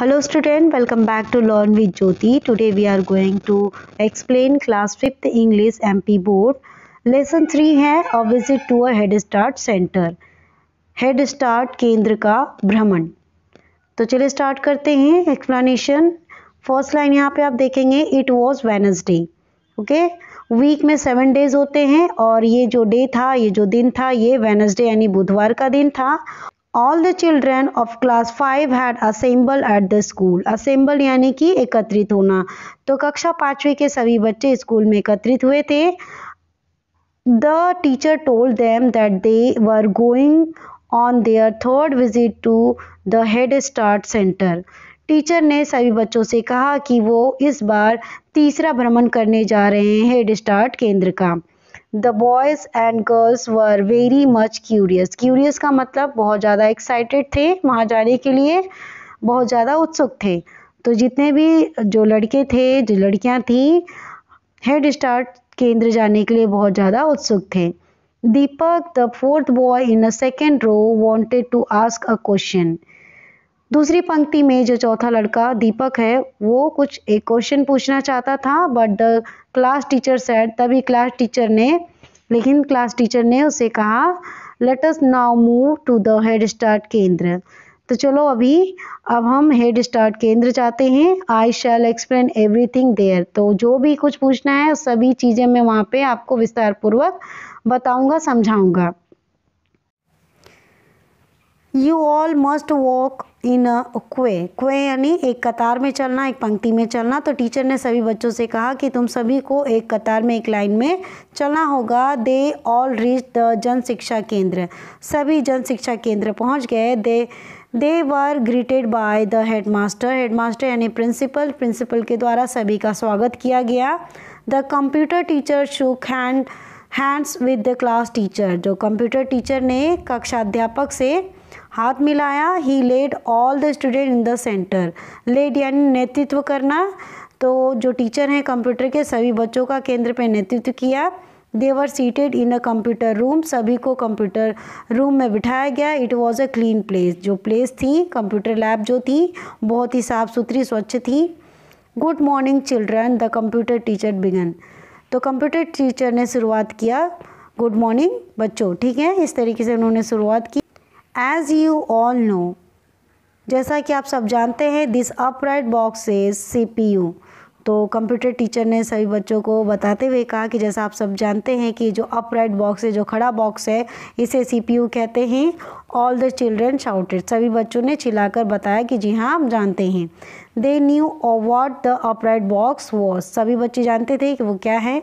Hello student welcome back to learn with Jyoti today we are going to explain class fifth English MP board lesson three है a visit to a head start center head start केंद्र का भ्रमण तो चलिए start करते हैं explanation first line यहाँ पे आप देखेंगे it was Wednesday okay week में सेवन डेज होते हैं और ये जो डे था ये जो दिन था ये वेनसडे यानी बुधवार का दिन था all the children of class five had assemble at the school assemble यानी कि एकत्रित होना तो कक्षा पाँचवीं के सभी बच्चे स्कूल में एकत्रित हुए थे the teacher told them that they were going on their third visit to the head start center teacher ने सभी बच्चों से कहा कि वो इस बार तीसरा भ्रमण करने जा रहे हैं हेड स्टार्ट केंद्र का the boys and girls were very much curious curious का मतलब बहुत ज़्यादा एक्साइटेड थे वहाँ जाने के लिए बहुत ज़्यादा उत्सुक थे तो जितने भी जो लड़के थे जो लड़कियाँ थीं हेड स्टार्ट केंद्र जाने के लिए बहुत ज़्यादा उत्सुक थे Deepak the fourth boy in a second row wanted to ask a question दूसरी पंक्ति में जो चौथा लड़का दीपक है वो कुछ एक क्वेश्चन पूछना चाहता था but the class teacher said तभी क्लास टीचर ने लेकिन क्लास टीचर ने उसे कहा let us now move to the head start केंद्र तो चलो अभी अब हम हेड स्टार्ट केंद्र जाते हैं I shall explain everything there तो जो भी कुछ पूछना है सभी चीज़ें मैं वहाँ पे आपको विस्तार पूर्वक बताऊंगा समझाऊंगा you all must walk in a queue queue यानी एक कतार में चलना एक पंक्ति में चलना तो टीचर ने सभी बच्चों से कहा कि तुम सभी को एक कतार में एक लाइन में चलना होगा दे ऑल रीच द जन शिक्षा केंद्र सभी जन शिक्षा केंद्र पहुंच गए they they were greeted by the head master head master यानी प्रिंसिपल प्रिंसिपल के द्वारा सभी का स्वागत किया गया the computer teacher shook hand hands with the class teacher जो कंप्यूटर टीचर ने कक्षाध्यापक से हाथ मिलाया he led all the students in the center led यानी नेतृत्व करना तो जो टीचर हैं कंप्यूटर के सभी बच्चों का केंद्र पे नेतृत्व किया they were seated in a computer room सभी को कंप्यूटर रूम में बिठाया गया it was a clean place जो प्लेस थी कंप्यूटर लैब जो थी बहुत ही साफ़ सुथरी स्वच्छ थी good morning children the computer teacher began तो कंप्यूटर टीचर ने शुरुआत किया गुड मॉर्निंग बच्चों ठीक है इस तरीके से उन्होंने शुरुआत की एज यू ऑल नो जैसा कि आप सब जानते हैं this upright box is C P U तो कंप्यूटर टीचर ने सभी बच्चों को बताते हुए कहा कि जैसा आप सब जानते हैं कि जो अपराइट बॉक्स है जो खड़ा बॉक्स है इसे सीपीयू कहते हैं ऑल द चिल्ड्रेन शाउटेड सभी बच्चों ने चिल्लाकर बताया कि जी हाँ आप जानते हैं they knew award the upright box was सभी बच्चे जानते थे कि वो क्या है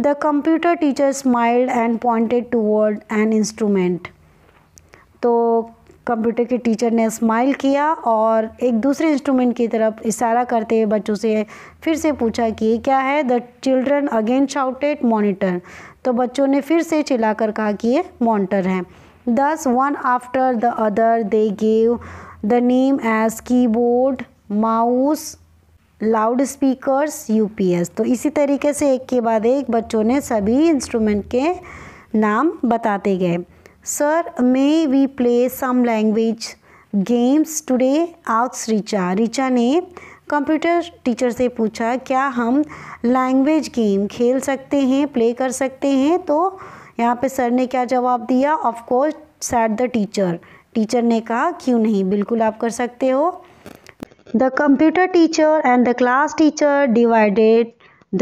the computer teacher smiled and pointed toward an instrument तो कंप्यूटर के टीचर ने स्माइल किया और एक दूसरे इंस्ट्रूमेंट की तरफ इशारा करते हुए बच्चों से फिर से पूछा कि ये क्या है the children again shouted monitor तो बच्चों ने फिर से चिल्लाकर कहा कि ये मॉनिटर है this one after the other they gave the name as keyboard mouse loud speakers एस तो इसी तरीके से एक के बाद एक बच्चों ने सभी इंस्ट्रूमेंट के नाम बताते गए sir may we play some language games today outs Richa Richa ने कंप्यूटर टीचर से पूछा क्या हम लैंग्वेज गेम खेल सकते हैं प्ले कर सकते हैं तो यहाँ पे सर ने क्या जवाब दिया of course said the teacher teacher ने कहा क्यों नहीं बिल्कुल आप कर सकते हो the computer teacher and the class teacher divided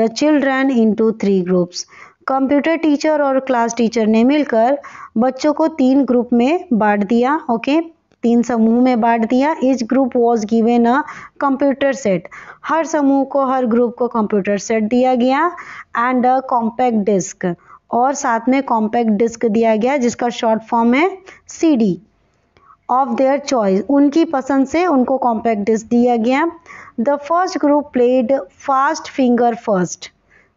the children into three groups computer teacher और क्लास टीचर ने मिलकर बच्चों को तीन ग्रुप में बांट दिया ओके तीन समूह में बांट दिया this group was given a computer set हर समूह को हर ग्रुप को कंप्यूटर सेट दिया गया एंड अ कॉम्पैक्ट डिस्क और साथ में कॉम्पैक्ट डिस्क दिया गया जिसका शॉर्ट फॉर्म है C D of their choice उनकी पसंद से उनको कॉम्पैक्ट डिस्क दिया गया the first group played fast finger first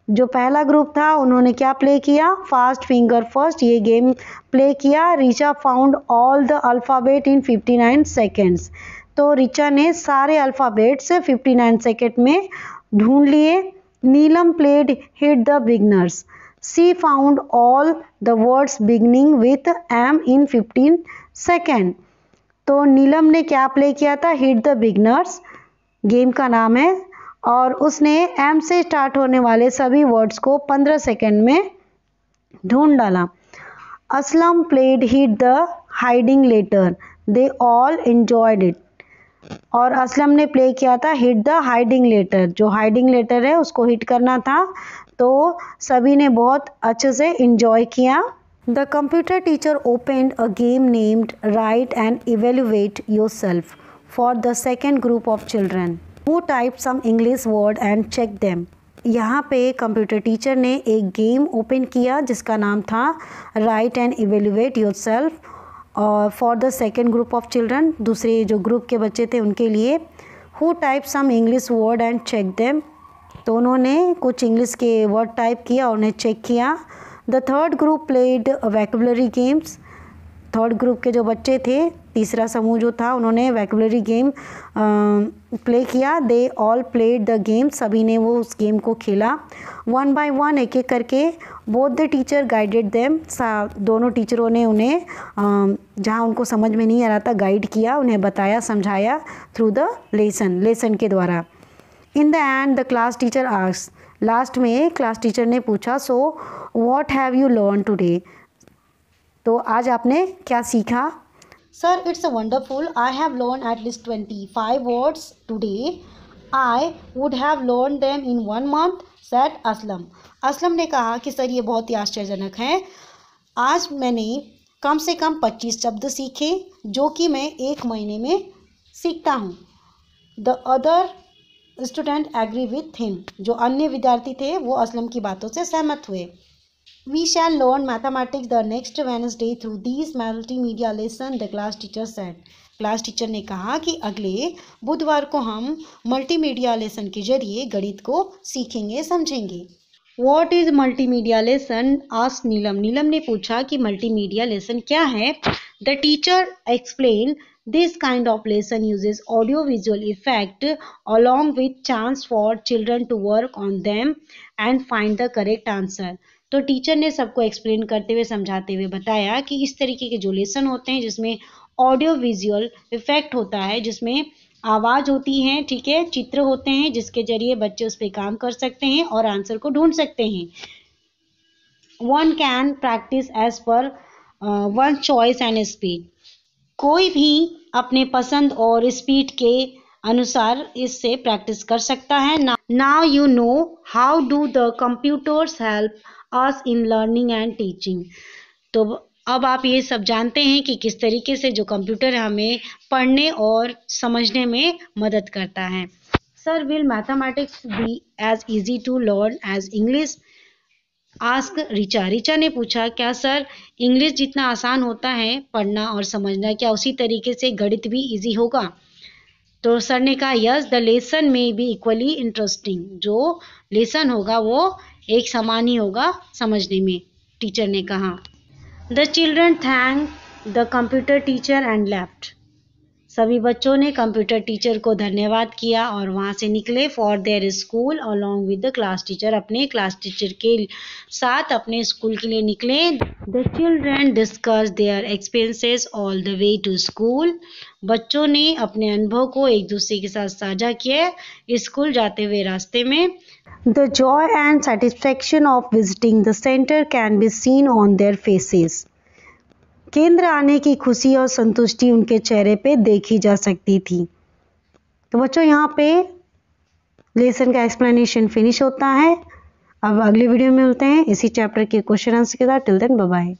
जो पहला ग्रुप था उन्होंने क्या प्ले किया फास्ट फिंगर फर्स्ट ये गेम प्ले किया Richa found all the alphabet in 59 seconds तो रिचा ने सारे अल्फ़ाबेट्स 59 सेकेंड में ढूंढ लिए Neelam played hit the beginners she found all the words beginning with M in 15 second तो नीलम ने क्या प्ले किया था हिट द बिगनर्स गेम का नाम है और उसने एम से स्टार्ट होने वाले सभी वर्ड्स को 15 सेकंड में ढूंढ डाला Aslam played hit the hiding letter they all enjoyed it और असलम ने प्ले किया था हिट द हाइडिंग लेटर जो हाइडिंग लेटर है उसको हिट करना था तो सभी ने बहुत अच्छे से इंजॉय किया the computer teacher opened a game named write and evaluate yourself for the second group of children who type some English word and check them यहाँ पे कंप्यूटर टीचर ने एक गेम ओपन किया जिसका नाम था write and evaluate yourself और for the second group of children दूसरे जो ग्रुप के बच्चे थे उनके लिए who type some English word and check them तो उन्होंने कुछ इंग्लिश के वर्ड टाइप किया और उन्हें चेक किया the third group played vocabulary games third group के जो बच्चे थे तीसरा समूह जो था उन्होंने वैकुलरी गेम प्ले किया they all played the game सभी ने वो उस गेम को खेला वन बाय वन एक एक करके both the teacher guided them दोनों टीचरों ने उन्हें जहाँ उनको समझ में नहीं आ रहा था गाइड किया उन्हें बताया समझाया थ्रू द लेसन लेसन के द्वारा in the end the class teacher आर्स लास्ट में क्लास टीचर ने पूछा so what have you learn today तो आज आपने क्या सीखा sir it's a wonderful I have learn at least twenty five words today I would have learn them in one month said Aslam Aslam ने कहा कि सर ये बहुत ही आश्चर्यजनक है आज मैंने कम से कम पच्चीस शब्द सीखे जो कि मैं एक महीने में सीखता हूँ the other student agree with him जो अन्य विद्यार्थी थे वो असलम की बातों से सहमत हुए we shall learn mathematics the next wednesday through this multimedia lesson the class teacher said class teacher ने कहा कि अगले बुधवार को हम मल्टीमीडिया लेसन के जरिए गणित को सीखेंगे समझेंगे वॉट इज मल्टीमीडिया लेसन आस नीलम नीलम ने पूछा कि मल्टीमीडिया लेसन क्या है the teacher explain this kind of lesson uses audio visual effect along with chance for children to work on them and find the correct answer तो teacher ने सबको explain करते हुए समझाते हुए बताया कि इस तरीके के जो लेसन होते हैं जिसमें ऑडियो विजुअल इफेक्ट होता है जिसमें आवाज़ होती है ठीक है चित्र होते हैं जिसके जरिए बच्चे उस पर काम कर सकते हैं और आंसर को ढूंढ सकते हैं one can practice as per one choice and speed कोई भी अपने पसंद और स्पीड के अनुसार इससे प्रैक्टिस कर सकता है now you know how do the computers help us in learning and teaching तो अब आप ये सब जानते हैं कि किस तरीके से जो कंप्यूटर हमें पढ़ने और समझने में मदद करता है sir will mathematics be as easy to learn as English asks Richa Richa ने पूछा क्या सर इंग्लिश जितना आसान होता है पढ़ना और समझना क्या उसी तरीके से गणित भी इजी होगा तो सर ने कहा यस द लेसन में बी इक्वली इंटरेस्टिंग जो लेसन होगा वो एक समान ही होगा समझने में टीचर ने कहा the children thank the computer teacher and left सभी बच्चों ने कंप्यूटर टीचर को धन्यवाद किया और वहाँ से निकले for their school along with the class teacher अपने क्लास टीचर के साथ अपने स्कूल के लिए निकले the children discuss their experiences all the way to school बच्चों ने अपने अनुभव को एक दूसरे के साथ साझा किया स्कूल जाते हुए रास्ते में The joy and satisfaction of visiting the center can be seen on their faces. केंद्र आने की खुशी और संतुष्टि उनके चेहरे पे देखी जा सकती थी तो बच्चों यहाँ पे लेसन का एक्सप्लेनेशन फिनिश होता है अब अगले वीडियो में मिलते हैं इसी चैप्टर के क्वेश्चन आंसर के साथ टिल देन बाय